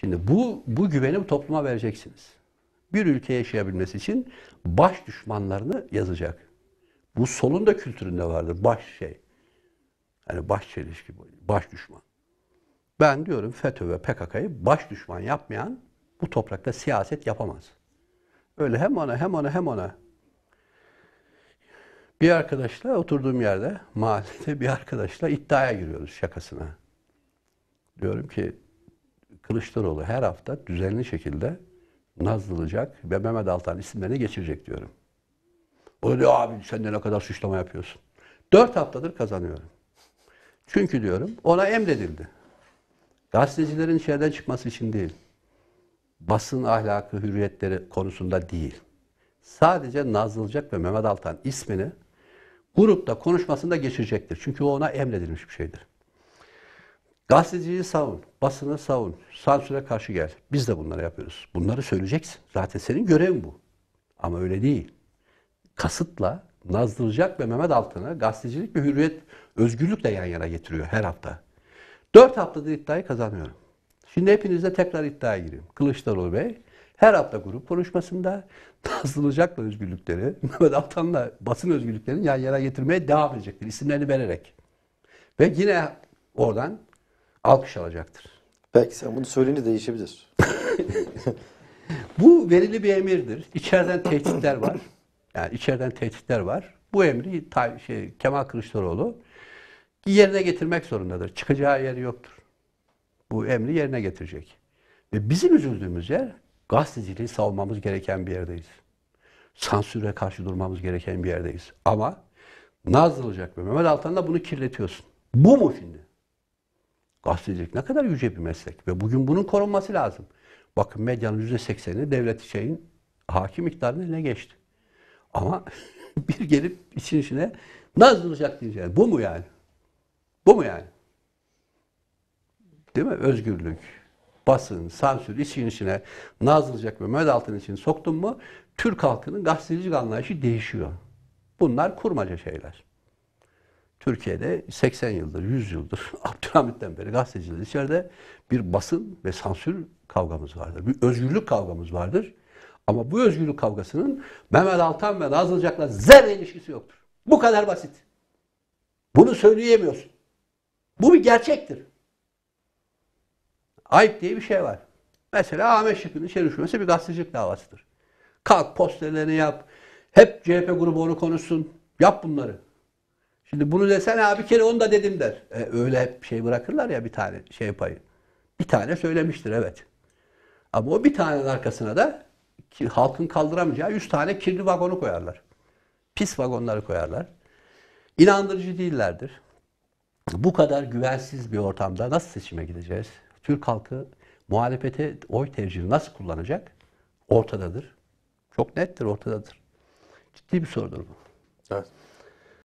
Şimdi bu, bu güveni topluma vereceksiniz. Bir ülke yaşayabilmesi için baş düşmanlarını yazacak. Bu solun da kültüründe vardır baş şey. Yani baş çelişki, baş düşman. Ben diyorum FETÖ ve PKK'yı baş düşman yapmayan bu toprakta siyaset yapamaz. Öyle hem ona hem ona hem ona. Bir arkadaşla oturduğum yerde mahallede bir arkadaşla iddiaya giriyoruz şakasına. Diyorum ki Kılıçdaroğlu her hafta düzenli şekilde nazlanacak ve Mehmet Altan isimlerini geçirecek diyorum. O diyor abi sen de ne kadar suçlama yapıyorsun. Dört haftadır kazanıyorum. Çünkü diyorum ona emredildi. Gazetecilerin şeyden çıkması için değil. Basın ahlakı hürriyetleri konusunda değil. Sadece Nazlılacak ve Mehmet Altan ismini grupta konuşmasında geçirecektir. Çünkü o ona emredilmiş bir şeydir. Gazeteciyi savun, basını savun, sansüre karşı gel. Biz de bunları yapıyoruz. Bunları söyleyeceksin. Zaten senin görevin bu. Ama öyle değil. Kasıtla nazlıcak ve Mehmet Altan'ı gazetecilik ve hürriyet özgürlükle yan yana getiriyor her hafta. Dört haftadır iddiayı kazanıyorum. Şimdi hepinize tekrar iddiaya gireyim. Kılıçdaroğlu Bey her hafta grup konuşmasında Nazlıcak'la özgürlükleri, Mehmet Altan'la basın özgürlüklerini yan yana getirmeye devam edecektir. İsimlerini vererek. Ve yine oradan alkış alacaktır. Belki sen bunu söyleyince değişebilir. Bu verili bir emirdir. İçeriden tehditler var. Yani içeriden tehditler var. Bu emri şey, Kemal Kılıçdaroğlu yerine getirmek zorundadır. Çıkacağı yer yoktur. Bu emri yerine getirecek. Ve bizim üzüldüğümüz yer gazeteciliği savunmamız gereken bir yerdeyiz. Sansüre karşı durmamız gereken bir yerdeyiz. Ama olacak ve Mehmet Altan da bunu kirletiyorsun. Bu mu şimdi? Gazetecilik Ne kadar yüce bir meslek ve bugün bunun korunması lazım. Bakın medyanın %80'i devlet şeyin hakim iktidarının eline geçti. Ama bir gelip için içine naz duracak diyeceğiz. Bu mu yani? Bu mu yani? Değil mi? Özgürlük, basın, sansür için içine nazılacak ve med altın için soktun mu Türk halkının gazetecilik anlayışı değişiyor. Bunlar kurmaca şeyler. Türkiye'de 80 yıldır, 100 yıldır Abdülhamit'ten beri gazeteciler içeride bir basın ve sansür kavgamız vardır. Bir özgürlük kavgamız vardır. Ama bu özgürlük kavgasının Mehmet Altan ve Nazlı Cak'la zerre ilişkisi yoktur. Bu kadar basit. Bunu söyleyemiyorsun. Bu bir gerçektir. Ayıp diye bir şey var. Mesela Ahmet Şık'ın içeri düşmesi bir gazetecilik davasıdır. Kalk posterlerini yap. Hep CHP grubu onu konuşsun. Yap bunları. Şimdi bunu desene abi kere onu da dedim der. E, öyle şey bırakırlar ya bir tane şey payı. Bir tane söylemiştir evet. Ama o bir tanenin arkasına da halkın kaldıramayacağı yüz tane kirli vagonu koyarlar. Pis vagonları koyarlar. İnandırıcı değillerdir. Bu kadar güvensiz bir ortamda nasıl seçime gideceğiz? Türk halkı muhalefete oy tercihini nasıl kullanacak? Ortadadır. Çok nettir, ortadadır. Ciddi bir sorudur bu. Evet.